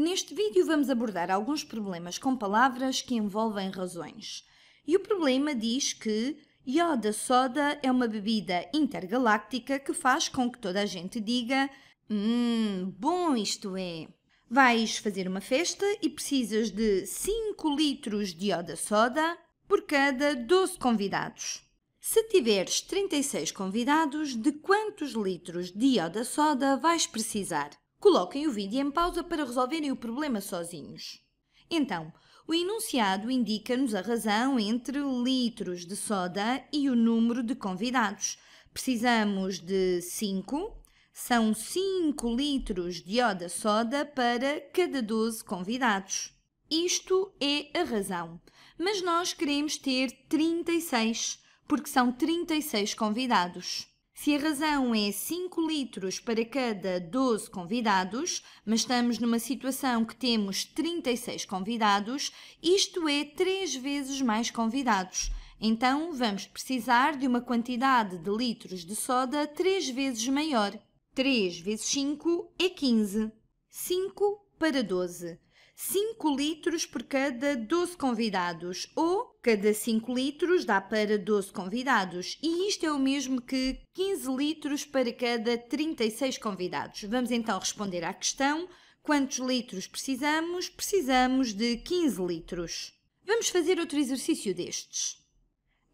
Neste vídeo vamos abordar alguns problemas com palavras que envolvem razões. E o problema diz que Yoda Soda é uma bebida intergaláctica que faz com que toda a gente diga Hum, bom isto é. Vais fazer uma festa e precisas de 5 litros de Yoda Soda por cada 12 convidados. Se tiveres 36 convidados, de quantos litros de Yoda Soda vais precisar? Coloquem o vídeo em pausa para resolverem o problema sozinhos. Então, o enunciado indica-nos a razão entre litros de soda e o número de convidados. Precisamos de 5, são 5 litros de ioda soda para cada 12 convidados. Isto é a razão. Mas nós queremos ter 36, porque são 36 convidados. Se a razão é 5 litros para cada 12 convidados, mas estamos numa situação que temos 36 convidados, isto é 3 vezes mais convidados. Então vamos precisar de uma quantidade de litros de soda 3 vezes maior. 3 vezes 5 é 15. 5 para 12. 5 litros por cada 12 convidados, ou cada 5 litros dá para 12 convidados, e isto é o mesmo que 15 litros para cada 36 convidados. Vamos então responder à questão: quantos litros precisamos? Precisamos de 15 litros. Vamos fazer outro exercício destes.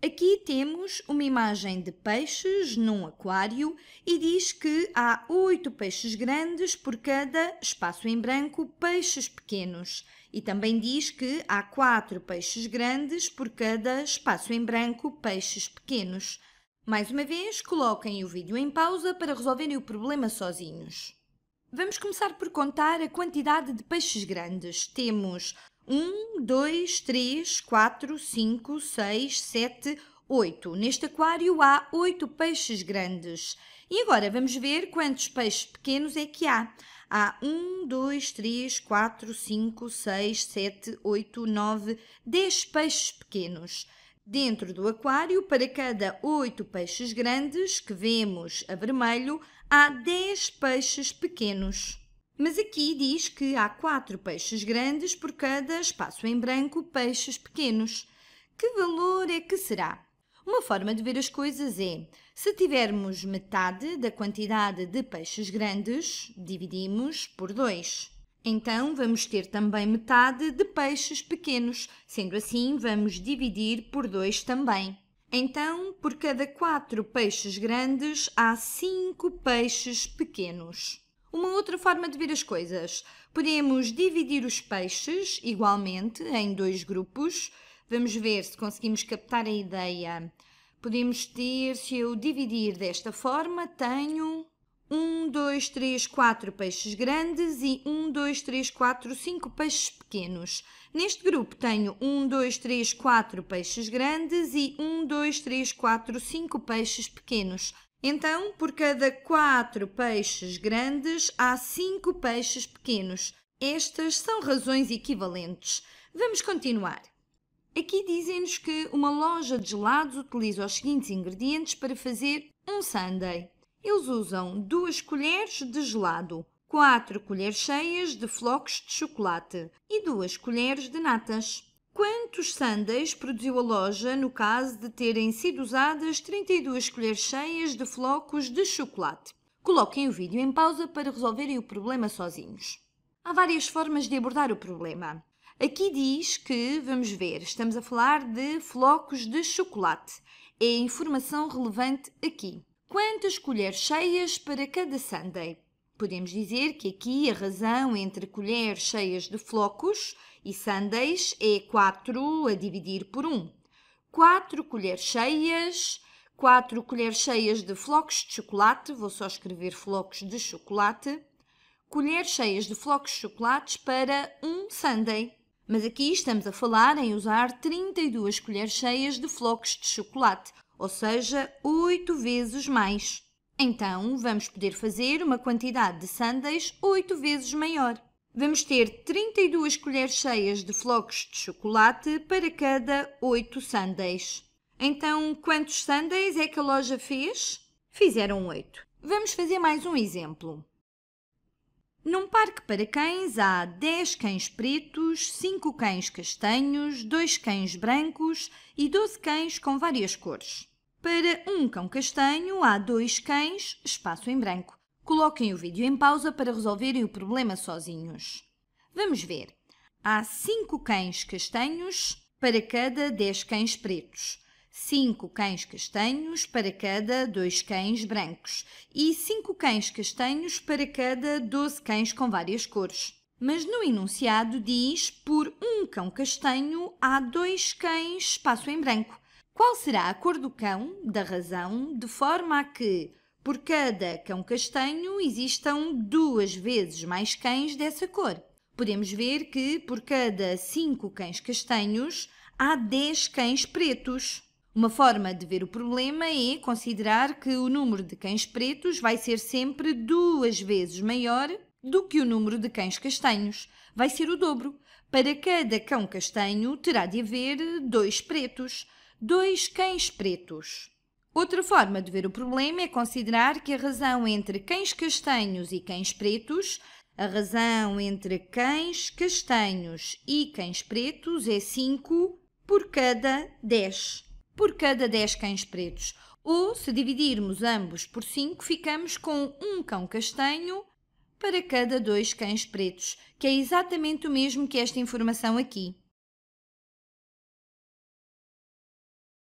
Aqui temos uma imagem de peixes num aquário e diz que há oito peixes grandes por cada espaço em branco peixes pequenos. E também diz que há quatro peixes grandes por cada espaço em branco peixes pequenos. Mais uma vez, coloquem o vídeo em pausa para resolverem o problema sozinhos. Vamos começar por contar a quantidade de peixes grandes. Temos 1, 2, 3, 4, 5, 6, 7, 8. Neste aquário há 8 peixes grandes. E agora vamos ver quantos peixes pequenos é que há. Há 1, 2, 3, 4, 5, 6, 7, 8, 9, 10 peixes pequenos. Dentro do aquário, para cada 8 peixes grandes que vemos a vermelho, há 10 peixes pequenos. Mas aqui diz que há quatro peixes grandes por cada espaço em branco peixes pequenos. Que valor é que será? Uma forma de ver as coisas é: se tivermos metade da quantidade de peixes grandes, dividimos por 2. Então vamos ter também metade de peixes pequenos, sendo assim, vamos dividir por 2 também. Então, por cada 4 peixes grandes, há 5 peixes pequenos uma outra forma de ver as coisas. Podemos dividir os peixes igualmente em dois grupos. Vamos ver se conseguimos captar a ideia. Podemos ter, se eu dividir desta forma, tenho 1, 2, 3, 4 peixes grandes e 1, 2, 3, 4, 5 peixes pequenos. Neste grupo tenho 1, 2, 3, 4 peixes grandes e 1, 2, 3, 4, 5 peixes pequenos. Então, por cada quatro peixes grandes, há cinco peixes pequenos. Estas são razões equivalentes. Vamos continuar. Aqui dizem-nos que uma loja de gelados utiliza os seguintes ingredientes para fazer um sundae. Eles usam duas colheres de gelado, quatro colheres cheias de flocos de chocolate e duas colheres de natas. Quantos sundaes produziu a loja no caso de terem sido usadas 32 colheres cheias de flocos de chocolate? Coloquem o vídeo em pausa para resolverem o problema sozinhos. Há várias formas de abordar o problema. Aqui diz que, vamos ver, estamos a falar de flocos de chocolate. É a informação relevante aqui. Quantas colheres cheias para cada sundae? Podemos dizer que aqui a razão entre colheres cheias de flocos e Sundays é 4 a dividir por 1. 4 colheres cheias, 4 colheres cheias de flocos de chocolate, vou só escrever flocos de chocolate, colheres cheias de flocos de chocolate para um Sunday. Mas aqui estamos a falar em usar 32 colheres cheias de flocos de chocolate, ou seja, 8 vezes mais. Então, vamos poder fazer uma quantidade de sundaes 8 vezes maior. Vamos ter 32 colheres cheias de flocos de chocolate para cada 8 sundays. Então, quantos sundays é que a loja fez? Fizeram 8. Vamos fazer mais um exemplo. Num parque para cães há 10 cães pretos, 5 cães castanhos, 2 cães brancos e 12 cães com várias cores. Para um cão castanho há dois cães, espaço em branco. Coloquem o vídeo em pausa para resolverem o problema sozinhos. Vamos ver. Há 5 cães castanhos para cada 10 cães pretos, 5 cães castanhos para cada 2 cães brancos e 5 cães castanhos para cada 12 cães com várias cores. Mas no enunciado diz por um cão castanho há dois cães espaço em branco. Qual será a cor do cão, da razão, de forma a que por cada cão castanho existam duas vezes mais cães dessa cor. Podemos ver que por cada cinco cães castanhos há dez cães pretos. Uma forma de ver o problema é considerar que o número de cães pretos vai ser sempre duas vezes maior do que o número de cães castanhos. Vai ser o dobro. Para cada cão castanho terá de haver dois pretos, dois cães pretos. Outra forma de ver o problema é considerar que a razão entre cães castanhos e cães pretos, a razão entre cães castanhos e cães pretos é 5 por cada 10. Por cada 10 cães pretos. Ou, se dividirmos ambos por 5, ficamos com um cão castanho para cada dois cães pretos, que é exatamente o mesmo que esta informação aqui.